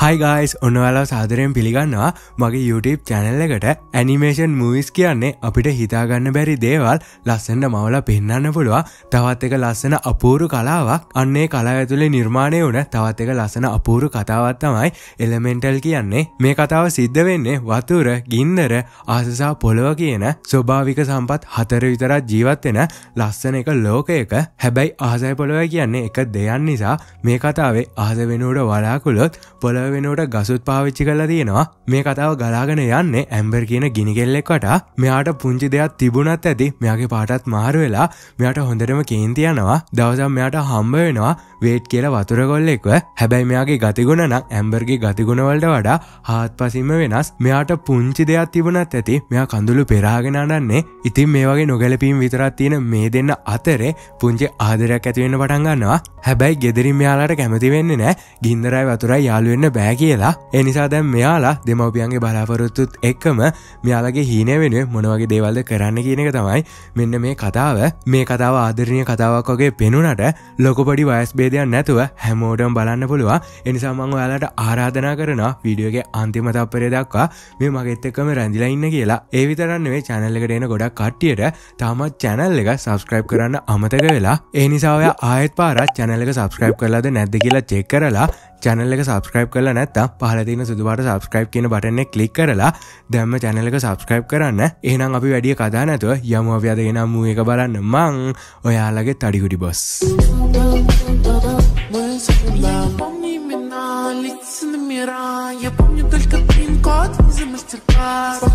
Hi guys ඔන්නවලා සාදරයෙන් පිළිගන්නවා මගේ YouTube චැනල්ල එකට ඇනිමේෂන් මූවිස් කියන්නේ අපිට හිතාගන්න බැරි දේවල් ලස්සන්න මවල පෙන්න්න පුළුව තවත් එක ලස්සන අපූරු කලාවක් අන්නේ කලා ඇතුළේ නිර්මාණය වන තවත් එක ලස්සන අපූරු කතාවත් තමයි එලමෙන්ටල් කියන්නේ මේ කතාව සිද්ධ වෙන්නේ වතුර ගින්දර ආසසා පොළොව කියන ස්වභාවික සම්පත් හතර විතරත් ජීවත්වෙන ලස්සන එක ලෝකයක හැබැයි ආසයි පොළොව කියන්නේ එක දෙයන් නිසා මේ කතාවේ ආස වෙනුවට වලාකුළොත් පොළොව වෙනට ගසුත් පාවිච්චි කලා තියෙනවා මේ කතාව ගලාගෙන යන්න ඇම්බර් කියන ගිනිගෙල්ලෙක්වට මෙයාට පුංචි දෙයක් තිබුණත් ඇති මෙයාගේ පාටත් මාරු වෙලා මෙයාට හොඳටම කේන්තියනවා දවසම් මෙයාට හම්බ වෙනවා වේට් කියල වතුරගොල්ලෙක්ව හැබැයි මෙයාගේ ගතිගුණ නම් ඇම්බර්ගේ ගතිගුණවලට වඩා හාත් පසිම වෙනස් මෙයාට පුංචි දෙයක් තිබුණත් ඇති මෙයා කඳුළු පෙරාගෙනනන්නේ ඉතින් මේ වගේ නොගැලපීම් විතරත් තියෙන මේ දෙන්න අතරේ පුංචි ආදරයක් ඇතිවෙන්න පටන්ගන්නවා හැබැයි ගෙදරින් මෙයාලාට කැමති වෙන්න නෑ ගින්දරයි වතුරයි යාළුවෙන්න බෑ කියලා එනිසා දැන් මෙයාලා දෙමවපියන්ගේ බලාපොරොත්තුත් එක්කම මෙයාලගේ හීනය වෙන මොනවගේ දේවල්ද කරන්න කියනක තමයි මෙන්න මේ කතාව මේ කතාව ආදරණය කතාවක් වගේ පෙනුනට ලොකපඩි වයස්බේද දෙයක් නැතුව හැමෝටම් බලන්න පුළුව එනිසාමං ඔයාලට ආරාධනා කරන වීඩියෝගේ අන්තිම තත්පරය දක්වා මේ මගෙත් එක්කම රැඳිලා ඉන්න කියලා ඒ විතරන්නේ චැනල් එකට එන ගොඩක් කට්ටියට තාමත් චැනල් එක සබස්ක්‍රයිබ් කරන්න අමතක වෙලා ඒ නිසාය ආයත් පාරත් චැනල එක සබස්ක්‍රයිබ් කරලාද නැද්ද කියලා චෙක් කරලා චැනල්ල එක සබස්ක්‍රයිබ් කල නැත්ත පහලතින සුදුවාට සබස්ක්‍රයිබ් කියන බටන්නේ කලික් කරලා දැම්ම චැනල එක සබස්ක්‍රයිබ් කරන්න එහනම් අපි වැඩිය කදා නැතුව යම අව්‍යදගෙනම් මූ එක බලන්න මං ඔයාලගේ තඩිකුඩි බොස්. Я помню только пин-код из мастер-класс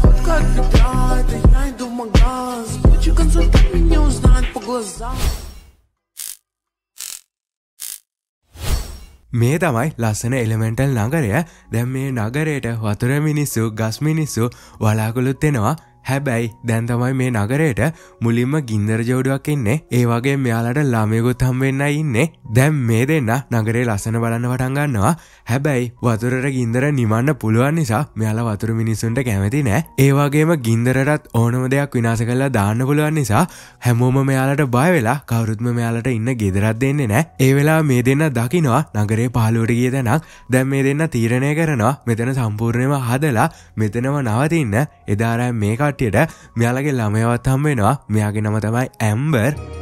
මේ තමයි ලස්සන එලිමෙන්ටල් නගරය දැම් මේ නගරයට වතුර මිනිස්සු ගස් මිනිස්සු වලාකුළුත් එෙනවා හැබැයි දැන් තමයි මේ නගරයට මුලින්ම ගින්දර ජෝඩුවක් එන්නේ ඒ වගේ මෙයාලට ළමයකුත් හම්වෙන්න ඉන්නේ දැම් මේ දෙන්න නගරේ ලස්සන බලන්න වටන්ගන්නවා හැබැයි වතුරට ගින්දර නිමන්න පුළුවන් නිසා මෙයාල වතුර මිනිසුන්ට කැමති නෑ ඒවාගේම ගින්දරටත් ඕනම දෙයක් විනාස කරලා දාන්න පුළුවන් නිසා හැමෝම මෙයාලට බය වෙලා කවරුත්ම මෙයාලට ඉන්න ගෙදරත් දෙන්නේ නෑ ඒ වෙලා මේ දෙන්න දකිනවා නගරේ පහලුවට ගිය දැනක් දැම් මේ දෙන්න තීරණය කරනවා මෙතන සම්පූර්ණයම හදලා මෙතනම නවතින්න එදාරෑ මේකට කට්ටියට මෙයාලගේ ළමයවත් හම්බෙනවා මෙයාගේ නම තමයි ඇම්බර්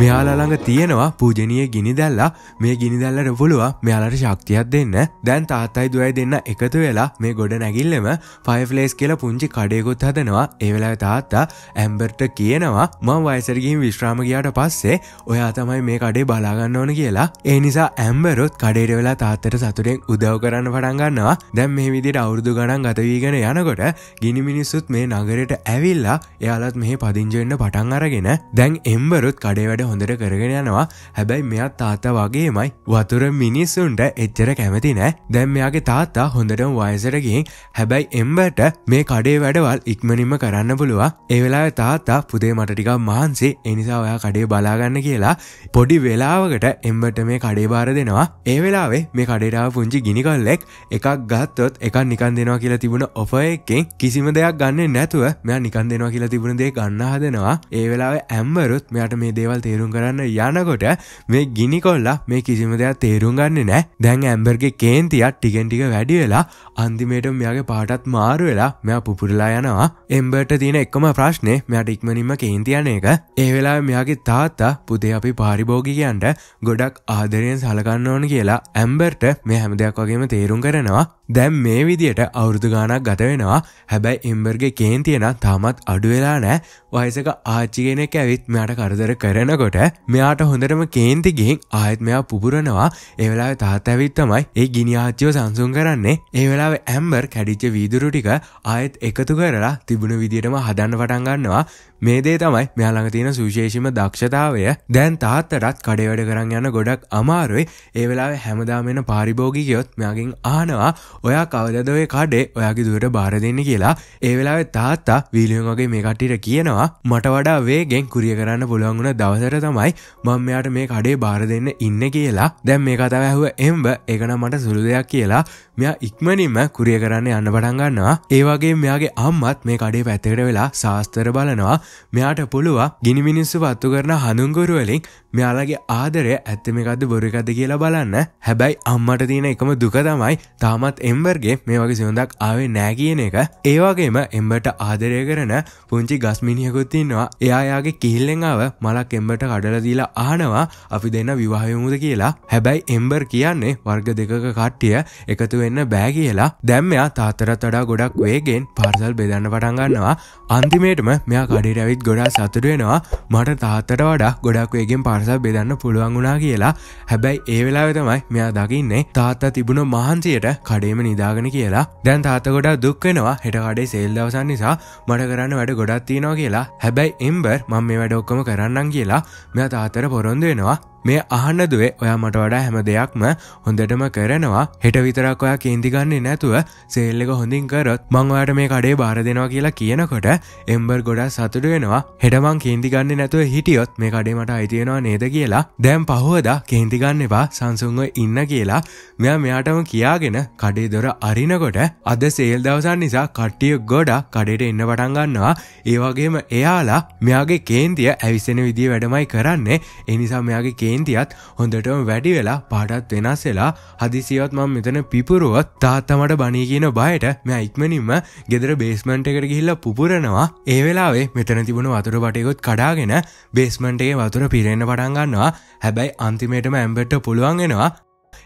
මෙයාලළඟ තියෙනවා පූජනය ගිනි දැල්ලා මේ ගිනි දැල්ලට පුළුව මෙයාලට ශක්තියක් දෙන්න දැන් තාත්තයි දුවයි දෙන්න එකතු වෙලා මේ ගොඩ නැගිල්ලම ෆයිෆලේස් කියලා පුංචි කඩයකුත් හදනවා ඒවෙලා තාත්තා ඇම්බර්ට කියනවා මං වයිසරගින් විශ්‍රාම ගයාට පස්සේ ඔයා තමයි මේ කඩේ බලාගන්න ඕන කියලා ඒ නිසා ඇම්බරොත් කඩේට වෙලා තාත්තට සතුරෙන් උදව් කරන්න පටන්ගන්නවා දැන් මේ විදිට අවුරදු ගණන් ගතවීගෙන යනකොට ගිනි මිනිස්සුත් මේ නගරයට ඇවිල්ලා එයාලත් මෙහි පදිංජවෙන්න පටන් අරගෙන දැන් එම්බරුත් කඩේ වැඩ හොඳට කරගෙන යනවා හැබැයි මෙත් තාත්තා වගේමයි වතුර මිනිස්සුන්ට එච්චර කැමති නෑ දැම් මෙයාගේ තාත්තා හොඳටම වයසරගින් හැබැයි එම්බට මේ කඩේ වැඩවල් ඉක්මනින්ම කරන්න පුළුවන් ඒවෙලා තාත්තා පුදේ මටටිකක් මහන්සේ එනිසා ඔයා කඩේ බලාගන්න කියලා පොඩි වෙලාවකට එම්බට මේ කඩේ බාර දෙනවා ඒවෙලාවේ මේ කඩේටාව පුංචි ගිනිකල්ලෙක් එකක් ගත්තොත් එකක් නිකන් දෙනවා කියලා තිබුණ ඔෆ එකෙන් කිසිම දෙයක් ගන්න නැතුව මෙයා නිකන් දෙනවා කියලා තිබුණ දේ ගන්න හදනවා ඒවෙලාව ඇම්බරුත් මෙයාට මේ දේවල් තේර තේරුම් කරන්න යනකොට මේ ගිනි කොල්ලා මේ කිසිම දෙයක් තේරුම් ගන්න නෑ දැන් ඇම්බර්ගේ කේන්තියක් ටිගෙන්ටික වැඩි වෙලා අන්තිමේට මෙයාගේ පාටත් මාරු වෙලා මෙයා පුපුරලා යනවා එම්බර්ට තියෙන එක්කම ප්‍රශ්නේ මෙයාට ඉක්මනින්ම කේන්තියන එක ඒ වෙලා මෙයාගේ තාත්තා පුතේ අපි පාරිභෝගිකයන්ට ගොඩක් ආදරයෙන් සලකන්න ඕන කියලා ඇම්බර්ට මේ හැම දෙයක් වගේම තේරුම් කරනවා දැම් මේ විදියට අවුරුදු ගානක් ගත වෙනවා හැබැයි එම්බර්ගේ කේන්තියෙන තාමත් අඩුවෙලා නෑ වයිසක ආච්චිගෙනෙක් ඇවිත් මෙයාට කරදර කරනකොට මෙයාට හොඳටම කේන්තිගෙන් ආයත් මෙයා පුපුරනවා ඒවෙලා තාත් ඇවිත් තමයි ඒ ගිනි ආච්චිව සංසුන් කරන්නේ ඒ වෙලාව ඇම්බර් කැඩිච්ච වීදුරු ටික ආයෙත් එකතු කරලා තිබුණ විදිටම හදන්න පටන් ගන්නවා මේ දේ තමයි මෙයා ළඟ තියෙන සුවිශේෂීම දක්ෂතාවය දැන් තාත්තටත් කඩේ වැඩ කරන් යන ගොඩක් අමාරුයි ඒ වෙලාවේ හැමදාම එන පාරිභෝගිකයොත් මෙයාගෙන් අහනවා ඔයා කවදද ඔය කඩේ ඔයාගේ දුවට බාර දෙන්න කියලා ඒ වෙලාවේ තාත්තා වීලියන් වගේ මේ කට්ටියට කියනවා හිතනවා මට වඩා වේගෙන් කුරිය කරන්න පුළුවන්ගුණ දවසට තමයි මං මෙයාට මේ කඩේ බාර දෙන්න ඉන්න කියලා දැන් මේ කතාව ඇහුව එම්බ එකන මට සුළු දෙයක් කියලා මෙයා ඉක්මනින්ම කුරිය කරන්න යන්න පටන්ගන්නවා ඒවාගේ මෙයාගේ අම්මත් මේ කඩේ පැත්තකට වෙලා ශාස්තර බලනවා මෙයාට පුළුවන් ගිනි මිනිස්සු පත්තු කරන හඳුන්ගොරුවලින් මෙයාලගේ ආදරය ඇත්තමකක්ද බොරිකද කියලා බලන්න හැබැයි අම්මට තියෙන එකම දුක තමයි තාමත් එම්බර්ගේ මේ වගේ සිවඳක් ආවේ නෑ කියන එක ඒවාගේම එම්බට ආදරය කරන පුංචි ගස්මිනියකුත්තින්නවා එයායාගේ කිහිල්ලෙන්ාව මලක් එම්බට කඩලදීලා ආනවා අපි දෙන්න විවාහයමුද කියලා හැබැයි එම්බර් කියන්නේ වර්ග දෙකක කට්ටිය එකතුවෙන වෙන්න බෑ කියලා දැම් මෙයා තාතරත් වඩා ගොඩක් වේගෙන් පාර්සල් බෙදන්න පටන් ගන්නවා අන්තිමේටම මෙයා කඩේට ඇවිත් ගොඩා සතුට වෙනවා මට තාත්තට වඩා ගොඩක් වේගෙන් පාර්සල් බෙදන්න පුළුවන් වුණා කියලා හැබැයි ඒ වෙලාවෙ තමයි මෙයා දකින්නේ තාත්තා තිබුණ මහන්සියට කඩේම නිදාගෙන කියලා දැන් තාත්ත ගොඩක් දුක් වෙනවා හෙට කඩේ සේල් දවසන් නිසා මට කරන්න වැඩ ගොඩක් තියෙනවා කියලා හැබැයි එම්බර් මම මේ වැඩ ඔක්කොම කරන්නම් කියලා මෙයා තාත්තට පොරොන්දු වෙනවා මේ අහන්න දුවේ ඔයා මට වඩා හැම දෙයක්ම හොඳටම කරනවා හෙට විතරක් ඔයා කේන්දිගන්නේ නැතුව සේල්ලක හොඳින් කරොත් මං ඔයාට මේ කඩේ බාර දෙනවා කියලා කියනකොට එම්බර් ගොඩා සතුට වෙනවා හෙටමං කේන්දිගන්නේ නැතුව හිටියොත් මේ කඩේ මට අයිතියෙනවා නේද කියලා දැම් පහෝදා කේන්දිගන්න එපා සංසුන්ව ඉන්න කියලා මෙයා මෙයාටම කියාගෙන කඩේ දොර අරිනකොට අද සේල් දවසන් නිසා කට්ටිය ගොඩා කඩේට එන්න පටන්ගන්නවා ඒවගේම එයාලා මෙයාගේ කේන්තිය ඇවිසෙන විදිිය වැඩමයි කරන්නේ එනිසා මෙයාගේ කේන්තියත් හොඳටම වැඩි වෙලා පාටත් වෙනස් වෙලා හදිසියවත් මම මෙතන පිපුරුවත් තාත්තමට බණී කියන බයට මෑ ඉක්මනින්ම ගෙදර බේස්මන්ට් එකට ගිහිල්ලා පුපුරනවා ඒ වෙලාවේ මෙතන තිබුණු වතුර බටයකොත් කඩාගෙන බේස්මන්ට් එකේ වතුර පිරෙන්න පටන් ගන්නවා හැබැයි අන්තිමේටම ඇම්බෙට පුළුවන් වෙනවා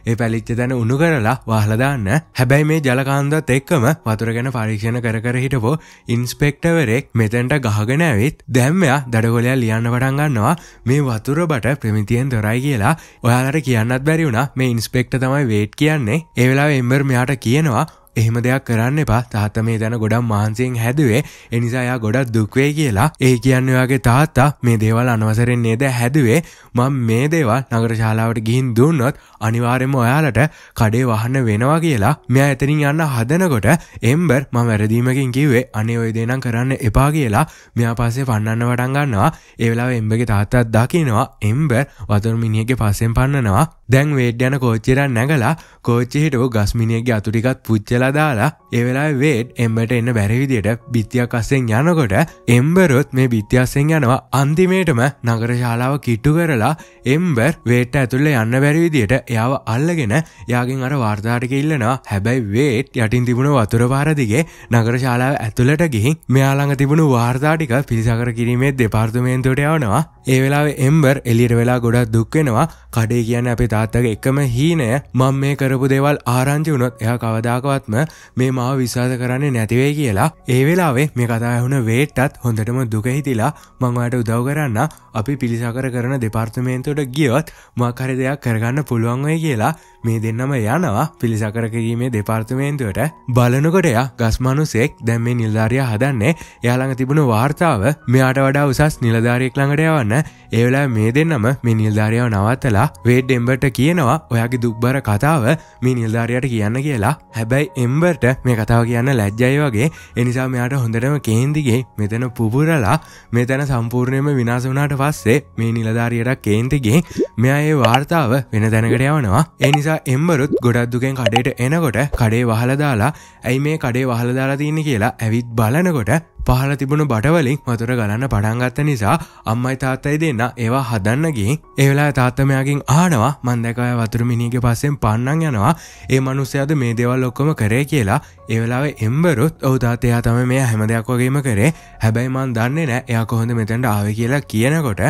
ඒ පැලිච්ච තැන උුණු කරලා වාහලදාන්න හැබැයි මේ ජලකාන්දත් එක්කම වතුර ගැන පරීක්ෂණ කර හිටපෝ ඉන්ස්පෙක්ටවරෙක් මෙතැන්ට ගහගෙන ඇවිත් දැම්මයා දඩගොලයා ලියන්න පටන්ගන්නවා මේ වතුර බට ප්‍රමිතියෙන් දොරයි කියලා ඔයාලට කියන්නත් බැරි වුණා මේ ඉන්ස්පෙක්ට තමයි වේට් කියන්නේ ඒවෙලා එම්බර් මෙයාට කියනවා එහෙම දෙයක් කරන්න එපා තාත්ත මේ දැන ගොඩක් මහන්සියෙන් හැදුවේ එනිසා යා ගොඩක් දුක්වේ කියලා ඒ කියන්න ඔයාගේ තාත්තා මේ දේවල් අනවසරෙන් නේද හැදුවේ මම මේ දේවල් නගර ශාලාවට ගිහින් දුන්නොත් අනිවාර්යයෙන්ම ඔයාලට කඩේ වහන්න වෙනවා කියලා මෙයා එතනින් යන්න හදනකොට එම්බර් මම වැරදීමකින් කිව්වේ අනේ ওই දේ නම් කරන්න එපා කියලා මෙයා පස්සේ පන්නන්න වටන් ගන්නවා ඒ වෙලාවේ එම්බර්ගේ තාත්තා දකිනවා එම්බර් වතුර මිනිහගේ පස්සෙන් පන්නනවා දැන් වේඩ් යන කෝච්චියට නැගලා කෝච්චිය හිටව ගස් මිනිහගේ අතු ටිකත් පුච්චලා දාලා ඒවෙලා වේට් එම්බට එන්න බැරිවිදියට බිත්තියක් අස්සෙන් යනකොට එම්බරොත් මේ බිත්්‍යස්සෙන් යනවා අන්තිමේටම නගර ශාලාව කිට්ටු කරලා එම්බර් වේට ඇතුල්ල යන්න බැරිවිදියට එයාව අල්ලගෙන යාගෙන් අර වාර්තාටක ඉල්ලනවා හැබැයි වේට් යටින් තිබුණ වතුර පාරදිගේ නගර ශාලාව ඇතුළට ගිහින් මෙයාළඟ තිබුණු වාර්තාටික පිරිසකර කිරීමේ දෙපාර්තුමේන්තුවට යවනවා ඒ වෙලාව එම්බර් එලියට වෙලා ගොඩක් දුක්වෙනවා කඩේ කියන අපේ තාත්තගේ එකම හීනය මං මේ කරපු දෙවල් ආරංචි වුණොත් එය කවදාකවත්ම මේ මාව විශවාස කරන්නේ නැතිවේ කියලා ඒ වෙලාවේ මේ කතා ඇහුණ වේට්ටත් හොඳටම දුකහිතිලා මංවාට උදව් කරන්න අපි පිළිසකර කරන දෙපාර්තමේන්තුවට ගියොත් මකර දෙයක් කරගන්න පුළුවන් ඔය කියලා මේ දෙන්නම යනවා පිළිසකර කිරීමේ දෙපාර්තමේන්තුවට බලනකොටය ගස්මනුසෙක් දැම් මේ නිල්ධාරය හදන්නේ යාළඟ තිබුණු වාර්තාව මෙයාට වඩා උසස් නිලධාරයෙක් ළඟට යවන්න ඒවලා මේ දෙන්නම මේ නිල්ධාරයාව නවත්තලා කරලා වේඩ් එම්බර්ට කියනවා ඔයාගේ දුක්බර කතාව මේ නිල්ධාරයට කියන්න කියලා හැබැයි එම්බර්ට මේ කතාව කියන්න ලැජ්ජයි වගේ එනිසා මෙයාට හොඳටම කේන්දිගේ මෙතන පුපුරලා මෙතැන සම්පූර්ණයම විනාස වනාට පස්සේ මේ නිලධාරියටක් කේන්තිගේ මෙයා ඒ වාර්තාව වෙන දැනකට යවනවා එනිසා එම්බරුත් ගොඩක්දුකෙන් කඩේට එනකොට කඩේ වහලදාලා ඇයි මේ කඩේ වහලදාලා තියන්න කියලා ඇවිත් බලනකොට පහල තිබුණු බටවලින් වතුර ගලන්න පටන්ගත්ත නිසා අම්මයි තාත්තයි දෙන්න ඒවා හදන්නගේ ඒවෙලා තාත්තමයාකින් ආනවා මන්දකය වතුරමිනිගේ පස්සෙන් පන්නන් යනවා ඒ මනුස්සයද මේ දෙවල් ඔක්කොම කරේ කියලා ඒවෙලාව එම්බරුත් ඔවතාතයා තම මේ හැම දෙයක් වගේම කරේ හැබැයි මන් දන්නේ නෑ එයා කොහොඳ මෙතැන්ට ආව කියලා කියනකොට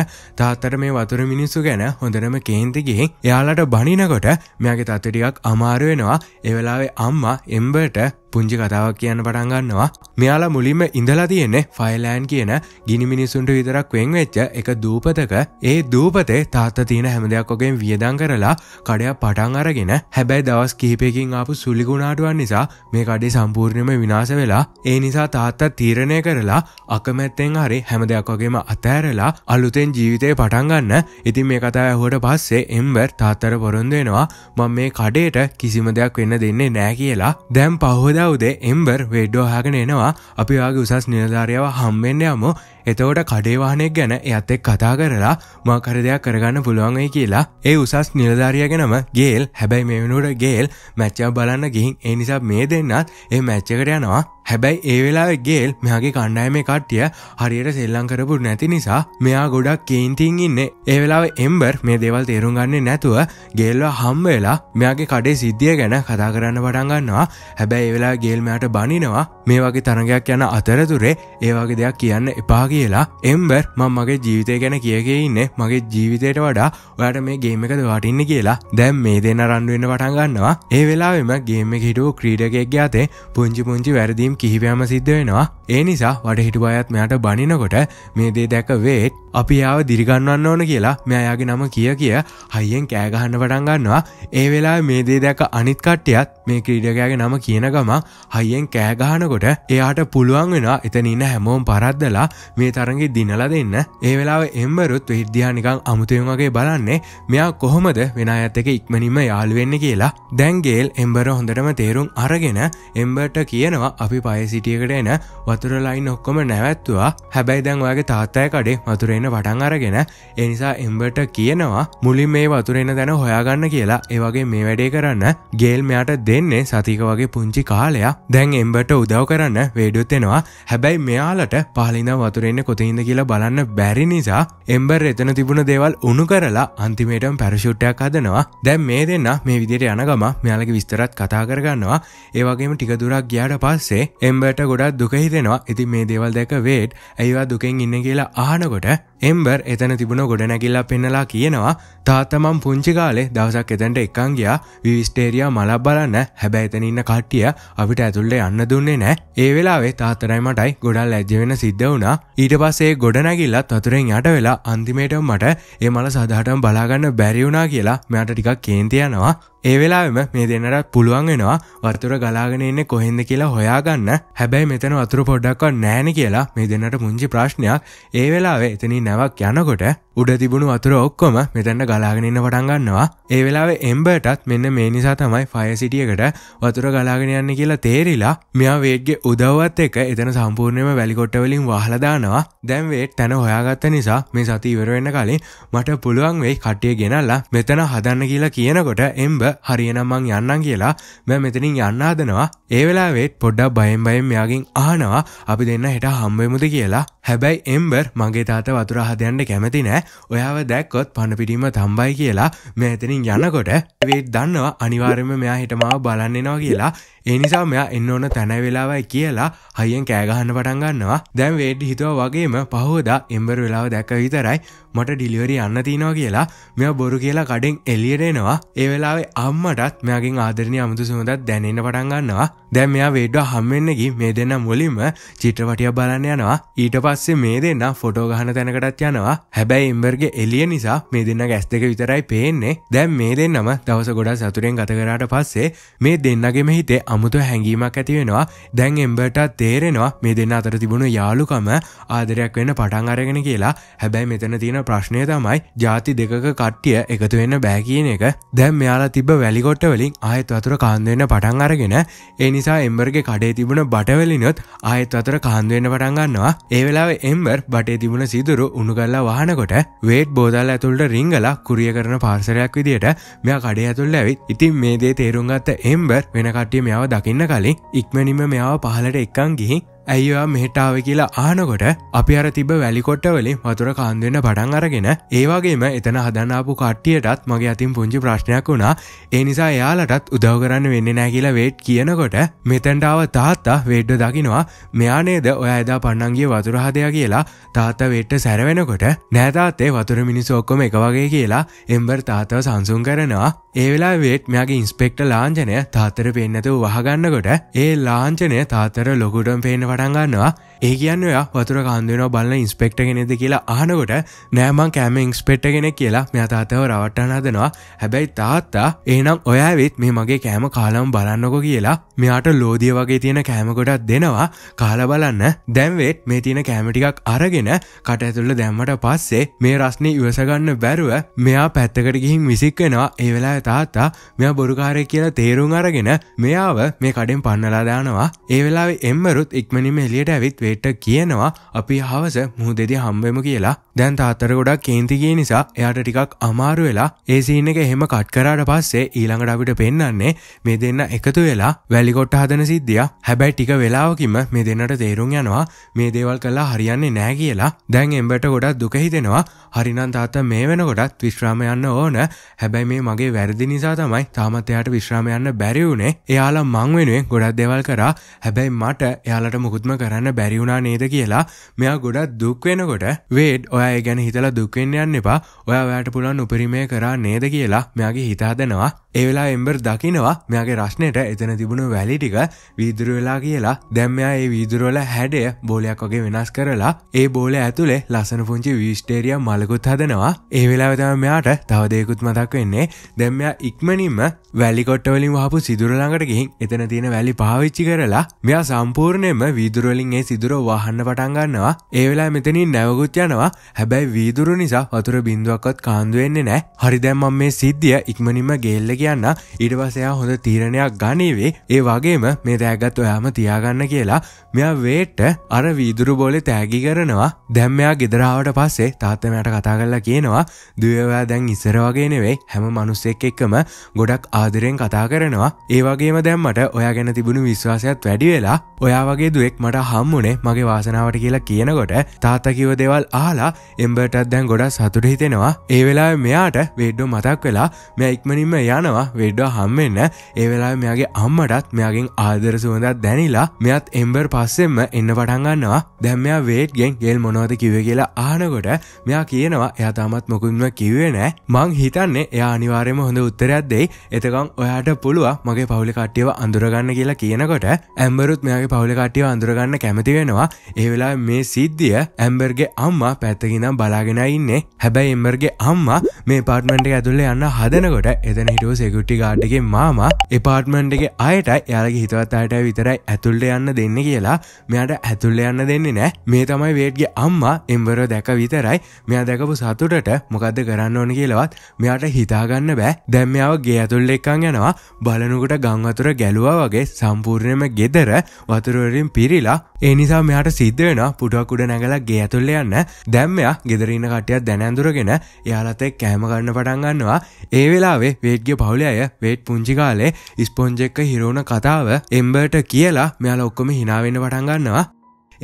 තාත්තට මේ වතුර මිනිස්සු ගැන හොඳරම කේන්තිගේ එයාලට බනිනකොට මෙයාගේ තත්තිටිකක් අමාරුවෙනවා එවෙලාවේ අම්මා එම්බට පුංචි කතාවක් කියන්න පටන් ගන්නවා මෙයාලා මුලින්ම ඉඳලා තියෙන්නේ ෆයිලෑන් කියන ගිනි මිනිසුන්ට විතරක් වෙන් වෙච්ච එක දූපතක ඒ දූපතේ තාත්ත තියෙන හැම දෙයක් ඔගෙන් වියදං කරලා කඩයක් පටන් අරගෙන හැබැයි දවස් කිහිපයකින් ආපු සුලිගුණාටුවන් නිසා මේ කඩේ සම්පූර්ණයම විනාශ වෙලා ඒ නිසා තාත්තා තීරණය කරලා අකමැත්තෙන් හරි හැම දෙයක් වගේම අතෑරලා අලුතෙන් ජීවිතය පටන් ගන්න ඉතින් මේ කතා ඇහුවට පස්සේ එම්බර් තාත්තර පොරොන්දු වෙනවා මම මේ කඩේට කිසිම දෙයක් වෙන්න දෙන්නේ නෑ කියලා දැම් පහෝදා උදේ එම්බර් වෙඩ්ඩෝ හගෙන එනවා අපි වගේ උසස් නිලධාරයාව හම්බෙන්න යමු එතකොට කඩේවාහනෙක් ගැන එයත් එක් කතා කරලා මාකර දෙයක් කරගන්න පුළුවන්යි කියලා ඒ උසස් නිලධාරිය ගෙනම ගේල් හැබැයි මේ වෙනුවට ගේල් මැච්චක් බලන්න ගිහින් ඒ නිසා මේ දෙන්නත් ඒ මැච්චකට යනවා හැබැයි ඒ වෙලාවෙ ගේල් මෙයාගේ කණ්ඩායම කට්ටිය හරියට සෙල්ලං කරපු නැති නිසා මෙයා ගොඩක් කේන්තින් ඉන්නේ ඒ වෙලාව එම්බර් මේ දේවල් තේරුම් ගන්නේ නැතුව ගේල්වා හම්බ වෙලා මෙයාගේ කඩේ සිද්ධිය ගැන කතා කරන්න පටන් ගන්නවා හැබැයි ඒ වෙලා ගේල් මෙයාට බනිනවා මේ වගේ තරගයක් යන අතරතුරේ ඒ වගේ දෙයක් කියන්න එපා කියලා එම්බර් මං මගේ ජීවිතය ගැන කියගේ ඉන්නේ මගේ ජීවිතයට වඩා ඔයාට මේ ගේම එකද වටින්න කියලා දැම් මේ දෙන්න රන්ඩුවෙන්න පටන් ගන්නවා ඒ වෙලාවෙම ගේම හිටුව ක්‍රීඩකෙක් ගාතේ පුංචි පුංචි වැරදිීම් පිළිතුරුම් කිහිපයම සිද්ධ වෙනවා ඒ නිසා වඩහිටු අයත් මෙයාට බනිනකොට මේ දේ දැක වේට් අපි යාව දිරිගන්නවන්න ඕන කියලා මෙයාගේ නම කිය කිය හයියෙන් කෑගහන්න පටන් ගන්නවා ඒ වෙලා මේ දේ දැක අනිත් කට්ටියත් මේ ක්‍රීඩකයාගේ නම කියන ගම හයියෙන් කෑගහනකොට එයාට පුළුවන් වෙන එතනන්න හැමෝම් පරද්දලා මේ තරගේ දිනල දෙන්න ඒ වෙලාව එම්බරුත් විද්‍යානිකං අමුතයුමගේ බලන්නේ මෙයා කොහොමද වෙන අඇත එක ඉක්මනින්ම යාළුවෙන්න කියලා දැන්ගේල් එම්බර හොඳටම තේරුම් අරගෙන එම්බර්ට කියනවා අපි පය සිටියකට එන වතුරලයින් ඔක්කොම නැවැත්තුවා හැබැයි දැන් ඔයාගේ තාත්තය කඩේ වතුරෙන වටන් අරගෙන එනිසා එම්බට කියනවා මුලින් මේ වතුරෙන දැන හොයාගන්න කියලා ඒවගේ මේ වැඩේ කරන්න ගේල් මෙයාට දෙන්නේ සතික වගේ පුංචි කාලයක් දැන් එම්බට උදව් කරන්න වේඩුත්තෙනවා හැබැයි මෙයාලට පාලිඳ වතුරෙන්න කොතිහිද කියලා බලන්න බැරි නිසා එම්බර් එතන තිබුණ දේවල් උනු කරලා අන්තිමේටම පැරෂුට්ටයක් හදනවා දැන් මේ දෙන්න මේ විදියට යනගම මෙයාලගේ විස්තරත් කතා කරගන්නවා ඒවගේම ටිකදුරක් ගියාට පස්සේ එම්බර්ට ගොඩක් දුකහිතෙනවා ඉති මේ දේවල් දැක වේට් ඇයිවා දුකෙන් ඉන්න කියලා ආනකොට එම්බර් එතන තිබුණ ගොඩනැකිල්ලා පෙන්නලා කියනවා තාත්තමම් පුංචි කාලේ දවසක් එතැන්ට එකන් ගියා විවිස්ටේරයා මලක් බලන්න හැබැ එතන ඉන්න කට්ටිය අපිට ඇතුල්ලේ අන්න දුන්නේ නෑ ඒ වෙලාවේ තාත්තරයි මටයි ගොඩල් ඇජ්ජ වෙන සිද්ධ වුණා ඊට පස්සේ ගොඩනැකිල්ලත් වතුරෙන් යට වෙලා අන්තිමේටම මට ඒ මල සදහටම බලාගන්න බැරිවුණා කියලා මෙයාට ටිකක් කේන්තියනවා ඒ වෙලාවෙම මේ දෙන්නටත් පුළුවන් වෙනවා වර්තුර ගලාගෙන එන්නේ කොහෙන්ද කියලා හොයාගන්න හැබැයි මෙතන වතුර පොඩ්ඩක්වත් නෑන කියලා මේ දෙන්නට පුංචි ප්‍රශ්නයක් ඒ වෙලාවේ එතනින් නැවක් යනකොට උඩ තිබුණු අතුර ඔක්කොම මෙතැන්න ගලාගෙනන්න පටන් ගන්නවා ඒ වෙලාව එම්බටත් මෙන්න මේ නිසා තමයි ෆය සිටියකට වතුර ගලාගෙන යන්න කියලා තේරිලා මෙයා වේගේ උදවත් එක එතන සම්පූර්ණයම වැලිකොට්ටවලින් වහලදානවා දැන්වේට තැන හොයාගත්ත නිසා මේ සති ඉවරවෙන්න කලින් මට පුළුවන් වෙයි කට්ටිය ගෙනල්ලා මෙතන හදන්න කියලා කියනකොට එම්බ හරියනම්මං යන්නන් කියලා මෑ මෙතනින් යන්න හදනවා ඒ වෙලාවේත් පොඩ්ඩක් බයෙන් බයෙන් මෙයාගින් අහනවා අපි දෙන්න හෙට හම්බෙමුද කියලා හැබැයි එම්බර් මගේ තාත වතුර හදයන්ට කැමති නෑ ඔයාව දැක්කොත් පණපිටීම තම්බයි කියලා මෙතනින් යනකොට වෙත් දන්නවා අනිවාර්යම මෙයා හිටමාව බලන්නෙනවා කියලා ඒනිසා මෙයා එන්න ඕන තැන වෙලාවයි කියලා හයියෙන් කෑගහන්න පටන් ගන්නවා දැන් වේඩ් හිතුව වගේම පහෝදා එම්බර් වෙලාව දැක්ක විතරයි මට ඩිලිවරි යන්න තිනවා කියලා මෙයා බොරු කියලා කඩෙන් එලියටෙනවා ඒ වෙලාවේ අම්මටත් මෙයාගෙන් ආදරණය අමුතු සුමදත් දැනෙන්න පටන් ගන්නවා දැන් මෙයා වේඩ්ඩ හම්වෙන්නකි මේ දෙන්න මුලින්ම චිත්‍රපටිය බලන්න යනවා ඊට පස්සේ මේ දෙන්න ෆොටෝ ගහන තැනකටත් යනවා හැබැයි එම්බර්ගේ එලිය නිසා මේ දෙන්න ගැස් දෙක විතරයි පේන්නේ දැන් මේ දෙන්නම දවස ගොඩා සතුරෙන් ගත කරාට පස්සේ මේ දෙන්නගේම හිතේ අමුතු හැඟීමක් ඇතිවෙනවා දැන් එම්බටත් තේරෙනවා මේ දෙන්න අතර තිබුණු යාලුකම ආදරයක් වෙන්න පටන් අරගෙන කියලා හැබැයි මෙතන තියෙන ප්‍රශ්නය තමයි ජාති දෙකක කට්ටිය එකතු වෙන්න බෑ කියන එක දැන් මෙයාලා තිබ වැලිකොට්ට වලින් ආයත් වතුර කාන්දවෙන්න පටන් අරගෙන ඒ නිසා එම්බර්ගේ කඩේ තිබුණ බටවලිනොත් ආයත් වතුර කාන්දවෙන්න පටන් ගන්නවා ඒ වෙලාවේ එම්බර් බටේ තිබුණ සිදුරු උණු කරලා වහනකොට වේට් බෝදල් ඇතුළට රිංගලා කුරිය කරන පාර්සලයක් විදියට මෙයා කඩේ ඇතුළට ඇවිත් ඉතින් මේ දේ තේරුම් ගත්ත එම්බර් වෙන කට්ටිය මෙයාව මෙයාව දකින්න කලින් ඉක්මනිම මෙයාව පහලට එක්කන් ගිහින් ඇයිවා මෙහිටාව කියලා ආනකොට අපි අර තිබ වැලිකොට්ටවලින් වතුර කාන්දන්න පටන් අරගෙන ඒවාගේම එතන හදන්නාපු කට්ටියටත් මගේ අතින් පුංචි ප්‍රශ්නයක් වුණා ඒ නිසා එයාලටත් උදව කරන්න වෙන්න නෑ කියලා වේට් කියනකොට මෙතැන්ටාව තාත්තා වේඩ්ඩ දකිනවා මෙයානේද ඔය එදා පන්නන්ගේ වතුරහදය කියලා තාත්තා වෙට්ට සැරවෙනකොට නෑතාත්තේ වතුර මිනිස්සෝක්කොම එක වගේ කියලා එම්බර් තාතව සංසුන් කරනවා ඒවෙලා වේට් මෙයාගේ ඉන්ස්පෙක්ට ලාංජනය තාතර පෙන්න්නතු වහගන්නකොට ඒ ලාංචනය තාතර ලොකුටම් පේනවට පටන් ගන්නවා ඒ කියන්න ඔයා වතුර කන්දනවා බලන්න ඉන්ස්පෙක්ට කෙනෙද කියලා ආනකොට නෑමං කෑම ඉන්ස්පෙට්ට කෙනෙ කියලා මෙතාතව රවට්ටන හදනවා හැබැයි තාත්තා ඒනම් ඔයාවෙත් මේ මගේ කෑම කාලම් බලන්නකො කියලා මෙයාට ලෝදිය වගේ තියෙන කෑමකොටත් දෙනවා කාල බලන්න දැන්වෙත් මේ තියෙන කෑමටිකක් අරගෙන කට ඇතුල්ල දැම්මට පස්සේ මේ රස්නි ඉවසගන්න බැරුව මෙයා පැත්තකට ගිහින් විසික්කෙනවා ඒවෙලා තාත්තා මෙයා බොරුකාරය කියලා තේරුම් අරගෙන මෙයාව මේ කඩෙන් පන්නලා දානවා ඒවෙලා එම්මරුත් ඉක්මනිම එලියට ඇවිත් ස්වේට්ට කියනවා අපි හවස මුහ දෙදි හම්බෙම කියලා දැන් තාත්තර ගොඩක් කේන්තිගේ නිසා එයාට ටිකක් අමාරු වෙලා ඒ සීන් එක එහෙම කට් කරාට පස්සේ ඊළඟට අපිට පෙන්වන්නේ මේ දෙන්න එකතු වෙලා වැලිකොට්ට හදන සිද්ධිය හැබැයි ටික වෙලාවකින්ම මේ දෙන්නට තේරුම් යනවා මේ දේවල් කළා හරියන්නේ නෑ කියලා දැන් එම්බට ගොඩක් දුක හිතෙනවා හරිනම් තාත්තා මේ වෙනකොටත් විශ්‍රාම යන්න ඕන හැබැයි මේ මගේ වැරදි නිසා තමයි තාමත් එයාට විශ්‍රාම යන්න බැරි වුණේ එයාලා මං වෙනුවෙන් ගොඩක් දේවල් කරා හැබැයි මට එයාලට මුකුත්ම කරන්න බැරි බැරිවුණා නේද කියලා මෙයා ගොඩක් දුක් වෙනකොට වේඩ් ඔයා ගැන හිතලා දුක් වෙන්න යන්න එපා. ඔයා ඔයාට පුළුවන් උපරිමය කරා නේද කියලා මෙයාගේ හිත හදනවා. ඒවෙලා එම්බර් දකිනවා මෙයාගේ රශ්නයට එතන තිබුණු වැලි ටික වීදුරු වෙලා කියලා දැම්මයා ඒ වීදුරුවල හැඩය බෝලයක් වගේ වෙනස් කරලා ඒ බෝලය ඇතුලේ ලස්සන පුංචි වීස්ටේරිය මලකුත් හදනවා ඒ වෙලාව තමයි මෙයාට තව දෙයකුත් මතක් වෙන්නේ දැන් මෙයා ඉක්මනින්ම වැලි කොට්ට වලින් වහපු සිදුර ළඟට ගිහින් එතන තියෙන වැලි පාවිච්චි කරලා මෙයා සම්පූර්ණයෙන්ම වීදුරු වලින් ඒ සිදුර වහන්න පටන් ගන්නවා ඒ වෙලාවේ මෙතනින් නැවකුත් යනවා හැබැයි වීදුරු නිසා වතුර බින්දුවක්වත් කාන්දු වෙන්නේ නැහැ හරි දැන් මම මේ සිද්ධිය ඉක්මනින්ම ගේල්ලගේ කියන්න ඉඩවසයා හොඳ තීරණයක් ගනීවේ ඒ වගේම මේ දෑගත් ඔයාම තියාගන්න කියලා මෙයා වේට්ට අර වීදුරු බෝලෙ තෑගි කරනවා දැම්මයා ගෙදරාවට පස්සේ තාත්තමයට කතා කරලා කියනවා දවයා දැන් ඉස්සර වගේ නෙවෙයි හැම මනුස්සෙක් එක්කම ගොඩක් ආදරෙන් කතා කරනවා ඒ වගේම දැම්මට ඔයා ගැන තිබුණු විශ්වාසයත් වැඩි වෙලා ඔයා වගේ දුවෙක් මට හම්මුනේ මගේ වාසනාවට කියලා කියනකොට තාත්තකිව දෙවල් ආලා එම්බටත් දැන් ගොඩක් සතුට හිතෙනවා ඒ වෙලා මෙයාට වේඩ්ඩෝ මතක් වෙලා මෙ ඉක්මනින්ම යනවා හිතනවා වෙඩ්ඩා හම්මෙන්න ඒ වෙලා මෙයාගේ අම්මටත් මෙයාගෙන් ආදර සුවඳත් දැනිලා මෙයත් එම්බර් පස්සෙම එන්න පටන්ගන්නවා දැම්මයා වේට්ගෙන් ගෙල් මොනවද කිව කියලා ආනකොට මෙයා කියනවා එයාතාමත් මොකුන්ම කිවේ නෑ මං හිතන්නේ එයා අනිවාරයම හොඳ උත්තරයක් දෙයි එතකං ඔයාට පුළුව මගේ පවුලි කට්ටියව අඳුරගන්න කියලා කියනකොට ඇම්බරුත් මෙයාගේ පවුලි කට්ටියව අඳුරගන්න කැමති වෙනවා ඒ වෙලා මේ සිද්ධිය ඇම්බර්ගේ අම්මා පැත්තකිනම් බලාගෙන ඉන්නේ හැබැයි එම්බර්ගේ අම්මා මේ පාර්ට්මන්ට ඇතුල්ල යන්න හදනකොට එතන හිටුව සෙකුටි ගාඩ්ඩගේ මාම එපාර්ට්මන්්ගේ අයට යාලගේ හිතවත් අයට විතරයි ඇතුල්ට යන්න දෙන්න කියලා මෙයාට ඇතුල්ල යන්න දෙන්නේ නෑ මේ තමයි වේට්ගේ අම්මා එම්බර දැක විතරයි මෙයා දැකපු සතුටට මොකක්ද කරන්න ඕන කියලවත් මෙයාට හිතාගන්න බෑ දැම්මාව ගේ ඇතුල්ල එක්කං යනවා බලනකට ගංවතුර ගැලුවා වගේ සම්පූර්ණයම ගෙදර වතුරුවරින් පිරිලා ඒනිසා මෙයාට සිද්ධ වෙන පුටුවක්කුඩ නැගලා ගේ ඇතුල්ල යන්න දැම්මයා ගෙදරන්න කටයක් දැනැඳුරගෙන යාලතේ කෑමගන්න පටන්ගන්නවා ඒ වෙලාවේ වේට්ගේ පවුල අය වේට් පුංචි කාලේ ස්පොන්ජෙක්ක හිරුණ කතාව එම්බර්ට කියලා මෙයාල ඔක්කොම හිනාවෙන්න පටන්ගන්නවා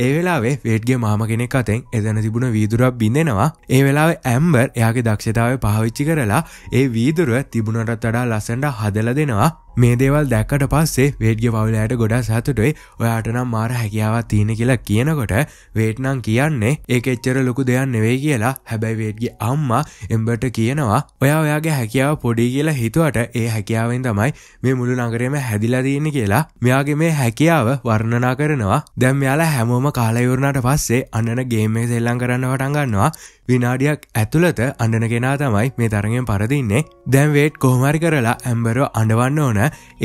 ඒ වෙලාවේ වේට්ගේ මාම කෙනෙක් අතෙන් එදන තිබුණ වීදුරක් බිඳෙනවා ඒ වෙලාව ඇම්බර් එයාගේ දක්ෂතාව පාවිච්චි කරලා ඒ වීදුරුව තිබුණටත් වඩා ලසන්ට හදල දෙනවා මේ දේවල් දැක්කට පස්සේ වේඩ්ග පවුලෑයට ගොඩා සහතුටයි ඔයාටනම් මාර හැකියාවත් තියෙන කියලා කියනකොට වේට්නම් කියන්නේ ඒ එච්චර ලොකු දෙයක් නෙවෙයි කියලා හැබැයි වේඩ්ගේ අම්මා එම්බට කියනවා ඔයා ඔයාගේ හැකියාව පොඩි කියලා හිතුවට ඒ හැකියාවෙන් තමයි මේ මුළු නගරේම හැදිලා තියෙන කියලා මෙයාගේ මේ හැකියාව වර්ණනා කරනවා දැම් යාලා හැමෝම කාලයවරණට පස්සේ අන්නන ගේමේ සෙල්ලං කරන්න වටන් ගන්නවා විනාඩියක් ඇතුළත අඩන කෙනා තමයි මේ තරගෙන් පරදින්නේ දැන් වේට් කොහමරි කරලා ඇම්බරෝ අඩවන්න ඕන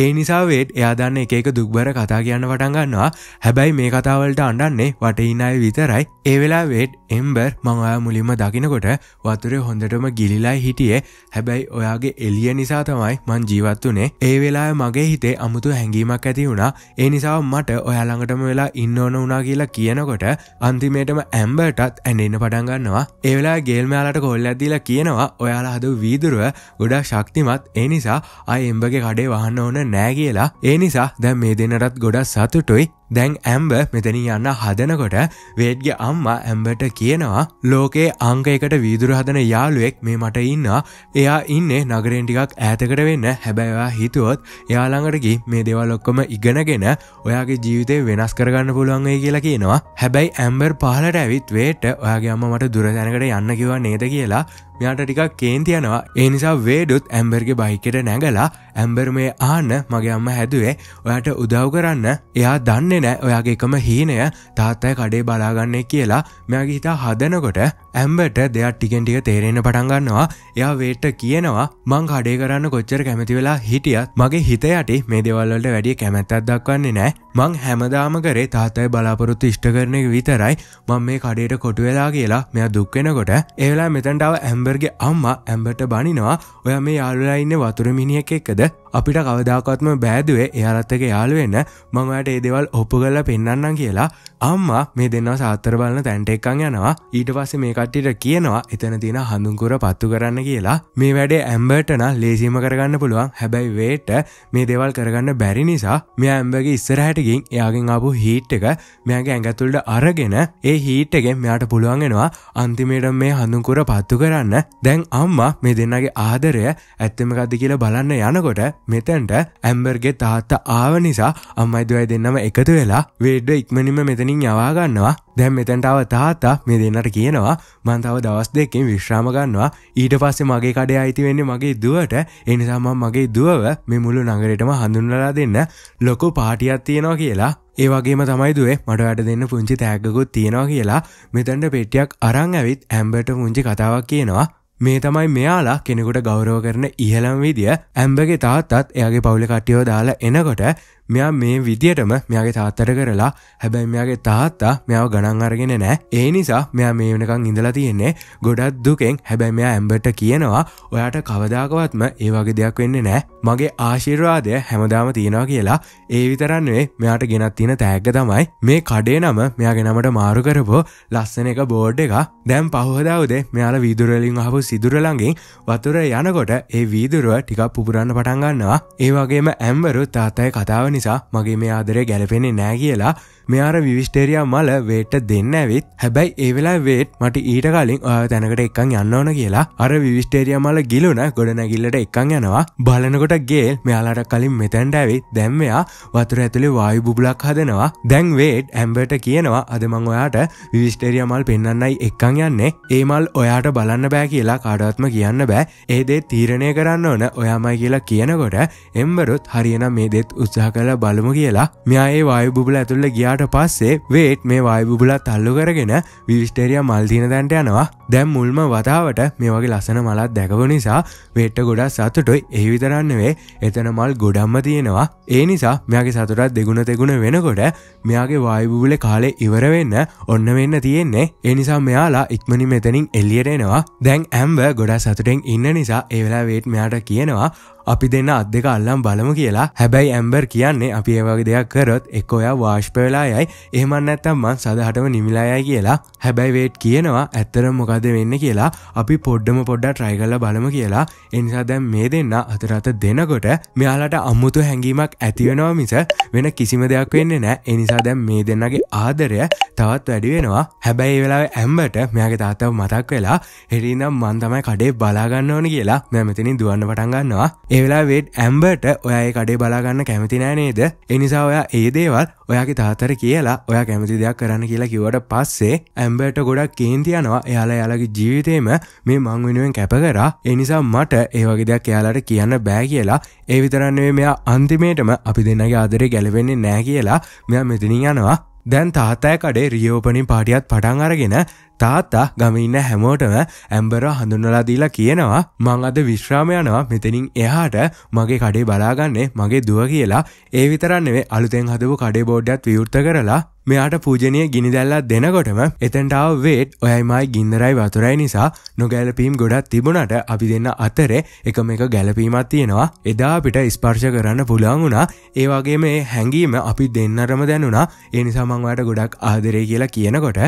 ඒ නිසා වේට් එයාදන්න එකක දුක්බර කතා කියන්න වටන්ගන්නවා හැබැයි මේ කතාවලට අඩන්නේ වටඉන්නයි විතරයි ඒවෙලා වේට් එම්බර් මංයා මුලින්ම දකිනකොට වතුරේ හොඳටම ගිලිලයි හිටියේ හැබැයි ඔයාගේ එලිය නිසා තමයි මං ජීවත් වනේ ඒ වෙලා මගේ හිතේ අමුතු හැඟීමක් ඇති වුණා ඒ නිසාව මට ඔයාළඟටම වෙලා ඉන්න ඕන වනා කියලා කියනකොට අන්තිමේටම ඇම්බර්ටත් ඇඩන්න පටන්ගන්නවා ඒ ඒවෙලා ගේල්මයාලට කොල් ඇදදිලා කියනවා ඔයාලා හද වීදුරුව ගොඩා ශක්තිමත් ඒ නිසා අය එම්බගේ කඩේ වහන්න ඕන නෑ කියලා ඒ නිසා දැම් මේ දෙනටත් ගොඩක් සතුටුයි දැන් ඇම්බ මෙතැනි යන්න හදනකොට වේඩ්ගේ අම්මා ඇම්බට කියනවා ලෝකේ අංකයකට වීදුර හදන යාළුවෙක් මේ මට ඉන්නා එයා ඉන්නේ නගරෙන් ටිකක් ඈතකට වෙන්න හැබැවා හිතුවොත් යාළඟටකි මේ දෙවල්ලොක්කොම ඉගෙනගෙන ඔයාගේ ජීවිතය වෙනස් කරගන්න පුළුවන්ගේ කියලා කියනවා හැබැයි ඇම්බර් පහලට ඇවිත් වේට ඔයාගේ අම්ම මට දුරතැනකට යන්න කිවා නේද කියලා මෙයාට ටිකක් කේන්තියනවා ඒ නිසා වේඩුත් ඇම්බර්ගේ බයිකට නැගලා ඇම්බර් මේ ආන්න මගේ අම්ම හැදුවේ ඔයාට උදව් කරන්න එයා දන්නේ නෑ ඔයාගේ එකම හීනය තාත්තය කඩේ බලාගන්නේ කියලා මෙයාගේ හිතා හදනකොට ඇම්බට දෙයක් ටිකෙන් ටික තේරෙන පටන්ගන්නවා එයා වේට කියනවා මං කඩේ කරන්න කොච්චර කැමති වෙලා හිටියත් මගේ හිතයට මේ දෙවල්වලට වැඩිය කැමැත්තත් දක්වන්නේ නෑ මං හැමදාම කරේ තාත්තයි බලාපොරොත්තු ඉෂ්ට කරන එක විතරයි මං මේ කඩේට කොටු වෙලා කියලා මෙයා දුක්වෙනකොට ඒලා මෙතන්ටාව ඇම්බ ඇම්බර්ගේ අම්මා ඇම්බට බනිනවා ඔය මේ යාලුලයින්න වතුර මිනිියක් එක්කද අපිට කවදාකත්ම බෑදුවේ එයාරත්තක යාළුවෙන්න මංවට ඒදෙවල් ඔප්පු කරලා පෙන්න්නන් කියලා අම්මා මේ දෙන්නවා සාත්තර බලන තැන්ට එක්කං යනවා ඊට පස්සේ මේ කට්ටිට කියනවා එතන තියෙන හඳුන්කුර පත්තු කරන්න කියලා මේ වැඩේ ඇම්බර්ටන ලේසිම කරගන්න පුළුවන් හැබැයි වේට මේ දේවල් කරගන්න බැරි නිසා මෙ ඇම්බගේ ඉස්සරහටකින් එයාගෙන් ආපු හීට් එක මෙයාගේ ඇඟතුල්ට අරගෙන ඒ හීට් එකෙන් මෙයාට පුළුවන්ගෙනවා අන්තිමේට මේ හඳුන්කුර පත්තු කරන්න දැන් අම්මා මේ දෙන්නගේ ආදරය ඇත්තමකද කියලා බලන්න යනකොට මෙතැන්ට ඇම්බර්ගේ තාත්තා ආව නිසා අම්මයිදවයි දෙන්නම එකතු වෙලා වේඩ ඉක්මනිම මෙතන මෙතනින් යවාගන්නවා දැම් මෙතැන්ටාව තාත්තා මේ දෙන්නට කියනවා මන්තාව දවස් දෙකෙන් විශ්‍රාමගන්නවා ඊට පස්සේ මගේ කඩේ අයිති වෙන්න මගේ දුවට එනිසාම මගේ දුවව මේ මුළු නගරටම හඳුන්වලා දෙන්න ලොකු පාටියක් තියෙනවා කියලා ඒවගේම තමයි දුවේ මට වැඩ දෙන්න පුංචි තෑගකුත් තියෙනවා කියලා මෙතැන්ට පෙට්ටියක් අරං ඇවිත් ඇම්බට පුංචි කතාවක් කියනවා මේ තමයි මෙයාලා කෙනෙකුට ගෞරව කරන ඉහළම් විදිිය ඇම්බගේ තාත්තත් එයාගේ පවුලි කට්ටියෝ දාලා එනකොට මෙයා මේ විදියටම මෙයාගේ තාත්තර කරලා හැබැයි මෙයාගේ තාත්තා මෙයාව ගණන් අරගෙන නෑ ඒ නිසා මෙයා මේ වෙනකං ඉඳලා තියෙන්නේ ගොඩත් දුකෙන් හැබැයි මෙයා ඇම්බට කියනවා ඔයාට කවදාකවත්ම ඒ වගේ දෙයක් වෙන්නේ නෑ මගේ ආශිර්වාදය හැමදාම තියෙනවා කියලා ඒ විතරන්නේ මෙයාට ගෙනත් තියෙන තෑග්ග තමයි මේ කඩේ නම මෙයාගේ නමට මාරු කරපෝ ලස්සන එක බෝඩ් එක දැන් පහෝදාවදේ මෙයාලා වීදුරලින් අහපු සිදුරලඟින් වතුර යනකොට ඒ වීදුරුව ටිකක් පුපුරන්න පටන් ගන්නවා ඒ වගේම ඇම්බරු තාත්තයි කතාව නිසා මගේ මේ ආදරය ගැලපෙනෙ නෑ කියලා මෙයාර විවිස්ටේරයා මල වේට දෙන්න ඇවිත් හැබැයි ඒවෙලා වේට් මට ඊට කලින් ඔය තැනකට එක්කං යන්න ඕන කියලා අර විවිස්ටේරිය මල ගිලුන ගොඩනැගිල්ලට එක්කං යනවා බලනකොට ගේල් මෙයාලට කලින් මෙතැන්ට ඇවිත් දැම්මයා වතුර ඇතුළේ වායු බුබලක් හදනවා දැන් වේට් ඇම්බට කියනවා අදමං ඔයාට විවිස්ටේරිය මල් පෙන්න්නයි එක්කං යන්නේ ඒමල් ඔයාට බලන්න බෑ කියලා කාඩවත්ම කියන්න බෑ ඒදේ තීරණය කරන්න ඕන ඔයාමයි කියලා කියනකොට එම්බරුත් හරියනම් මේ දෙත් උත්සාහ කර හොයාලා බලමු කියලා මෙයා ඒ වායුබුබුල ඇතුල්ල ගියාට පස්සේ වේට් මේ වායුබුලත් අල්ලු කරගෙන විවිස්ටේරිය මල්තින තැන්ට යනවා දැම් මුල්ම වතාවට මේ වගේ ලසන මලත් දැකපු නිසා වෙට්ට ගොඩක් සතුටොයි එහි විතරන්නවේ එතන මල් ගොඩම්ම තියෙනවා ඒ නිසා මෙයාගේ සතුටත් දෙගුණ තෙගුණ වෙනකොට මෙයාගේ වායුබුල කාලේ ඉවර වෙන්න ඔන්න වෙන්න තියෙන්නේ ඒ නිසා මෙයාලා ඉක්මනි මෙතනින් එල්ලියට එනවා දැන් ඇම්බ ගොඩා සතුටෙන් ඉන්න නිසා ඒවෙලා වේට් මෙයාට කියනවා අපි දෙන්න අත් දෙක අල්ලම් බලමු කියලා හැබැයි ඇම්බර් කියන්නේ අපි ඒවගේ දෙයක් කරොත් එක් ඔයා වාශ්පවෙලා යයි එහමන්න ඇත්තම් මන් සදහටම නිමිලායයි කියලා හැබැයි වේට් කියනවා ඇත්තරම් මොකද වෙන්න කියලා අපි පොඩ්ඩම පොඩ්ඩා ට්‍රයි කල්ල බලම කියලා එනිසා දැම් මේ දෙන්න අතරත දෙනකොට මෙයාලට අම්මුතු හැඟීමක් ඇතිවෙනවා මිස වෙන කිසිම දෙයක් වෙන්න නෑ එනිසා දැම් මේ දෙන්නගේ ආදරය තවත් වැඩිවෙනවා හැබැයි වෙලා ඇම්බට මෙයාගේ තාත්තව මතක් වෙලා හෙරිනම් මන්තමයි කඩේ බලාගන්න ඕන කියලා මැමතිනි දුවන්න පටන්ගන්නවා ඒවෙලා වෙඩ් ඇම්බට ඔයඒ කඩේ බලාගන්න කැමතිනෑ නේද එනිසා ඔයා ඒ දේවල් ඔයාගේ තාතර කියලා ඔයා කැමති දෙයක් කරන්න කියලා කිවට පස්සේ ඇම්බට ගොඩක් කේන්තියනවා එයාලා යාලගේ ජීවිතේම මේ මං වෙනුවෙන් කැප කරා එනිසා මට ඒවගේ දෙයක් එයාලට කියන්න බෑ කියලා ඒ විතරන්නේ මෙයා අන්තිමේටම අපි දෙන්නගේ ආදරේ ගැලවෙන්නේ නෑ කියලා මෙයා මෙතිනින් යනවා දැන් තාතෑ කඩේ රියෝපනින් පාටියත් පටන් අරගෙන තාත්තා ගමඉන්න හැමෝටම ඇම්බර හඳුන්නලාදීලා කියනවා මං අද විශ්‍රාමයනවා මෙතනින් එහාට මගේ කඩේ බලාගන්නේ මගේ දුව කියලා ඒ විතරන්නෙවේ අලුතෙන් හදපු කඩේ බෝඩ්ඩත් විවෘත කරලා මෙයාට පූජනය ගිනිදැල්ලා දෙනකොටම එතැන්ටාව වේට් ඔයයිමයි ගින්දරයි වතුරයි නිසා නොගැලපීම් ගොඩත් තිබුණට අපි දෙන්න අතරේ එකම එක ගැලපීමත් තියෙනවා එදා අපිට ස්පර්ශ කරන්න පුළුවන් වුණා ඒවාගේ මේ හැඟීම අපි දෙන්නටම දැනුණා ඒ නිසා මංවාට ගොඩක් ආදරේ කියලා කියනකොට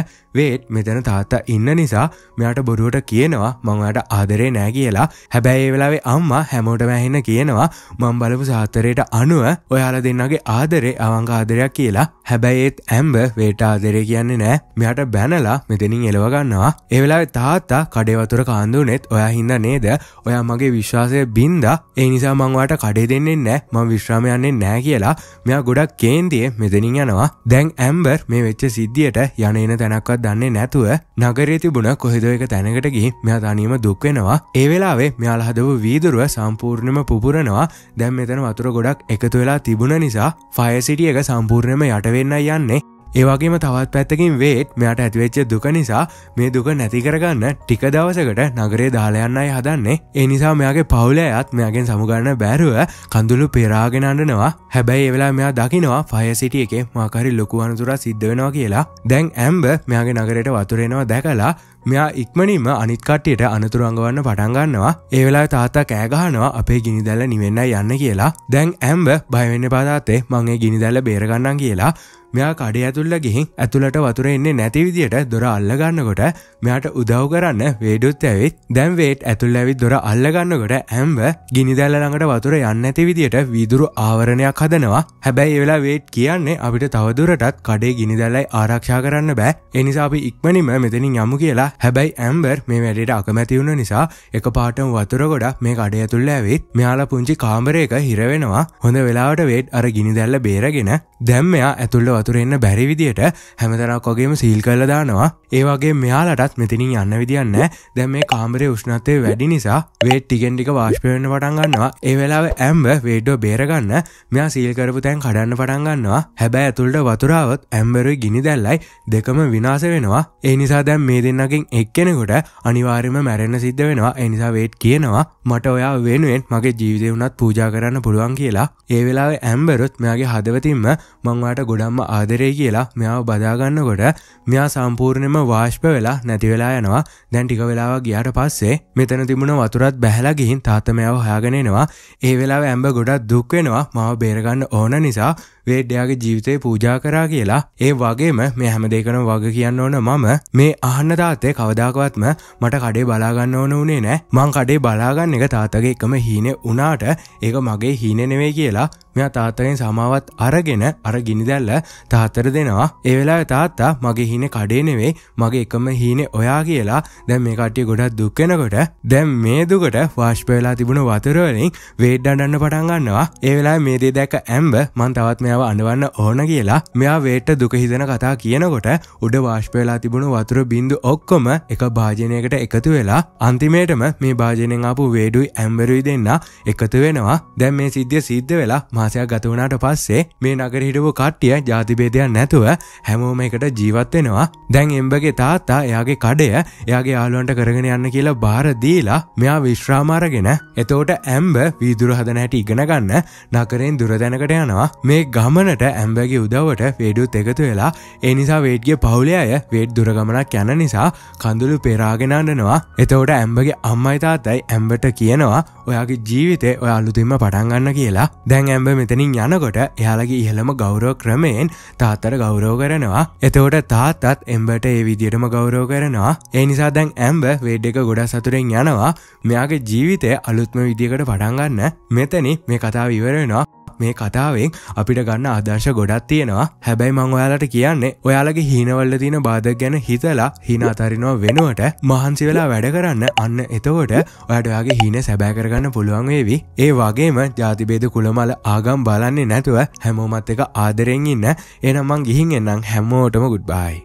වේට් මෙතන තාත්තා ඉන්න නිසා මෙයාට බොරුවට කියනවා මංවට ආදරේ නෑ කියලා හැබැයි ඒ වෙලාවේ අම්මා හැමෝටම ඇහෙන්න කියනවා මං බලපු සාතරයට අනුව ඔයාලා දෙන්නගේ ආදරේ අවංග ආදරයක් කියලා හැබැයි ඒත් ඇම් එම්බ වේටා ආදරේ කියන්නේ නෑ මෙහට බැනලා මෙතනින් එලවගන්නවා ඒවෙලා තාත්තා කඩේවතුර කාන්දුනෙත් ඔයා හින්ද නේද ඔයා මගේ විශ්වාසය බින්ද ඒ නිසා මංවාට කඩේ දෙන්නේ නෑ මං විශ්‍රාමයන්නේ නෑ කියලා මෙයා ගොඩක් කේන්තිය මෙතනින් යනවා දැන් ඇම්බර් මේ වෙච්ච සිද්ධියට යන එන තැනක්වත් දන්නේ නැතුව නගරේ තිබුණ කොහෙද එක තැනකට ගිහින් මෙයා තනියම දුක් වෙනවා ඒ වෙලාවේ මෙයාල හදපු වීදුරුව සම්පූර්ණයෙන්ම පුපුරනවා දැන් මෙතන වතුර ගොඩක් එකතු වෙලා තිබුණ නිසා ෆයර් සිටි එක සම්පූර්ණයෙන්ම යට වෙන්නයි යන්නේ ඒවගේම තවත් පැත්තකින් වේට් මෙයාට ඇතිවෙච්ච දුක නිසා මේ දුක නැති කරගන්න ටික දවසකට නගරේ දාලයන්න අයි හදන්නේ ඒ නිසා මෙයාගේ පවුලයත් මෙයාගෙන් සමුගන්න බැරුව කඳුළු පෙරාගෙනන්නනවා හැබැයි එවෙලා මෙයා දකිනවා ෆය සිටිය එකේ මාකරි ලොකු අනතුර සිද්ධ වෙනවා කියලා දැන් ඇම්බ මෙයාගේ නගරයට වතුරෙනවා දැකලා මෙයා ඉක්මනින්ම අනිත්කට්ටියට අනතුරංගවන්න පටන්ගන්නවා ඒවෙලා තාත්තා කෑගහනවා අපේ ගිනිදැල්ල නිවෙන්න යන්න කියලා දැන් ඇම්බ බයවෙන්න පාතාත්තේ මගේ ගිනිදැල්ල බේරගන්නන් කියලා මෙයා කඩ ඇතුල්ල ගිහින් ඇතුළට වතුර එන්නේ නැති විදියට දොර අල්ලගන්නකොට මෙයාට උදව් කරන්න වේඩුත් ඇවිත් දැම් වේට් ඇතුල් ඇවිත් දොර අල්ලගන්නකොට ඇම්ව ගිනිදැල්ල ළඟට වතුර යන්න ඇති විදියට විදුරු ආවරණයක් හදනවා හැබැයි එවෙලා වේට් කියන්නේ අපිට තවදුරටත් කඩේ ගිනිදැල්ලයි ආරක්ෂා කරන්න බෑ එනිසා අපි ඉක්මනිම මෙතනින් යමු කියලා හැබැයි ඇම්බර් මේ වැඩට අකමැතිවුණ නිසා එක පාටම වතුර ගොඩක් මේ කඩය තුල්ල ඇවිත් මෙයාලා පුංචි කාමරයක හිරවෙනවා හොඳ වෙලාවට වේට් අර ගිනිදැල්ල බේරගෙන දැම් මෙයා ඇතුල්ල වතුරෙන්න්න බැරි විදියට හැමතරක් වගේම සීල් කල්ල දානවා ඒවගේ මෙයාලටත් මෙතිනින් යන්න විදින්න දැම් මේ කාමරය උෂ්ණත්තය වැඩි නිසා වේට් ටිගෙන්ටික වාශ්පයවෙන්න පටන්ගන්නවා ඒවෙලාව ඇම්බ වේඩෝ බේරගන්න මෙයා සීල්කරපු තැන් කඩන්න පටන්ගන්නවා හැබැ ඇතුළට වතුරාවත් ඇම්බරු ගිනි දැල්ලයි දෙකම විනාස වෙනවා ඒ නිසා දැම් මේ දෙන්නකින් එක්කෙනෙකොට අනිවාර්යම මැරෙන්න්න සිද්ධ වෙනවා එනිසා වේට් කියනවා මට ඔයා වෙනුවෙන් මගේ ජීවිතය වුණත් පූජා කරන්න පුළුවන් කියලා ඒ වෙලාව ඇම්බරුත් මෙයාගේ හදවතින්ම මංවාට ගොඩම්ම ආදරේ කියලා මෙයාව බදාගන්නකොට මෙයා සම්පූර්ණයම වාශ්ප වෙලා නැතිවෙලා යනවා දැන් ටික වෙලාව ගියාට පස්සේ මෙතන තිබුණ වතුරත් බැහලා ගිහින් තාතමයාව හයාගෙනෙනවා ඒ වෙලාව ඇම්බ ගොඩක් දුක් වෙනවා මාව බේරගන්න ඕන නිසා වේඩ්ඩයාගේ ජීවිතේ පූජා කරා කියලා ඒ වගේම මේ හැම දෙකන වග කියන්න ඕන මම මේ අහන්න තාත්තේ කවදාකවත්ම මට කඩේ බලාගන්න ඕන උනේ නෑ මං කඩේ බලාගන්න එක තාතගේ එකම හීනේ උනාට ඒක මගේ හීනෙ නෙවෙයි කියලා මෙයා තාත්තගෙන් සමාවත් අරගෙන අර ගිනිදැල්ල තාත්තර දෙනවා ඒ වෙලාවේ තාත්තා මගේ හීනේ කඩේ නෙවෙයි මගේ එකම හීනේ ඔයා කියලා දැන් මේ කට්ටිය ගොඩක් දුක් වෙනකොට දැන් මේ දුකට වාෂ්ප වෙලා තිබුණ වතුර වලින් වේඩ් දඬන්න පටන් ගන්නවා ඒ වෙලාවේ මේ දේ දැක්ක ඇම්බ මං තවත් මෙයා නැව අනවන්න ඕන කියලා මෙයා වේට දුකහිදන කතා කියනකොට උඩ වාශ්පයලා තිබුණු වතුර බින්දු ඔක්කොම එක භාජනයකට එකතු වෙලා අන්තිමේටම මේ භාජනයෙන් ආපු වේඩුයි ඇම්බරුයි දෙන්න එකතු වෙනවා දැන් මේ සිද්ධිය සිද්ධ වෙලා මාසයක් ගත වුණාට පස්සේ මේ නගර හිටපු කට්ටිය ජාතිභේදයක් නැතුව හැමෝම එකට ජීවත් වෙනවා දැන් එම්බගේ තාත්තා එයාගේ කඩය එයාගේ යාළුවන්ට කරගෙන යන්න කියලා බාර දීලා මෙයා විශ්‍රාමාරගෙන එතෝට ඇම්බ වීදුර හදන හැට ඉගෙන ගන්න නකරෙන් දුරදැනකට යනවා මේ ගමනට ඇම්බගේ උදවට වේඩුත් එකතු වෙලා ඒ නිසා වේඩ්ගේ පවුලේ අය වේඩ් දුරගමනක් යන නිසා කඳුළු පෙරාගෙනන්නනවා එතවට ඇම්බගේ අම්මයිතාතයි ඇම්බට කියනවා ඔයාගේ ජීවිතේ ඔය අලුතින්ම පටන්ගන්න කියලා දැන් ඇම්බ මෙතනින් යනකොට එයාලගේ ඉහළම ගෞරෝ ක්‍රමයෙන් තාත්තර ගෞරෝ කරනවා එතවට තාත්තත් එම්බට ඒ විදිටම ගෞරෝ කරනවා ඒ නිසා දැන් ඇම්බ වේඩ් එක ගොඩා සතුරෙන් යනවා මෙයාගේ ජීවිතය අලුත්ම විදිකට පටන්ගන්න මෙතනි මේ කතාව ඉවරෙනවා මේ කතාවෙන් අපිට ගන්න අදර්ශ ගොඩත් තියෙනවා හැබැයි මං ඔයාලට කියන්නේ ඔයාලගේ හීනවල්ල තියෙන බාධක් ගැන හිතලා හින අතරිනවා වෙනුවට මහන්සි වෙලා වැඩ කරන්න අන්න එතකොට ඔයාට ඔයාගේ හීන සැබෑ කරගන්න පුළුවන් වේවි ඒ වගේම ජාතිබේද කුලමල ආගම් බලන්නේ නැතුව හැමෝමත් එක ආදරෙන් ඉන්න එනම් මං ගිහින් එන්නම් හැමෝටම ගුඩ්බායි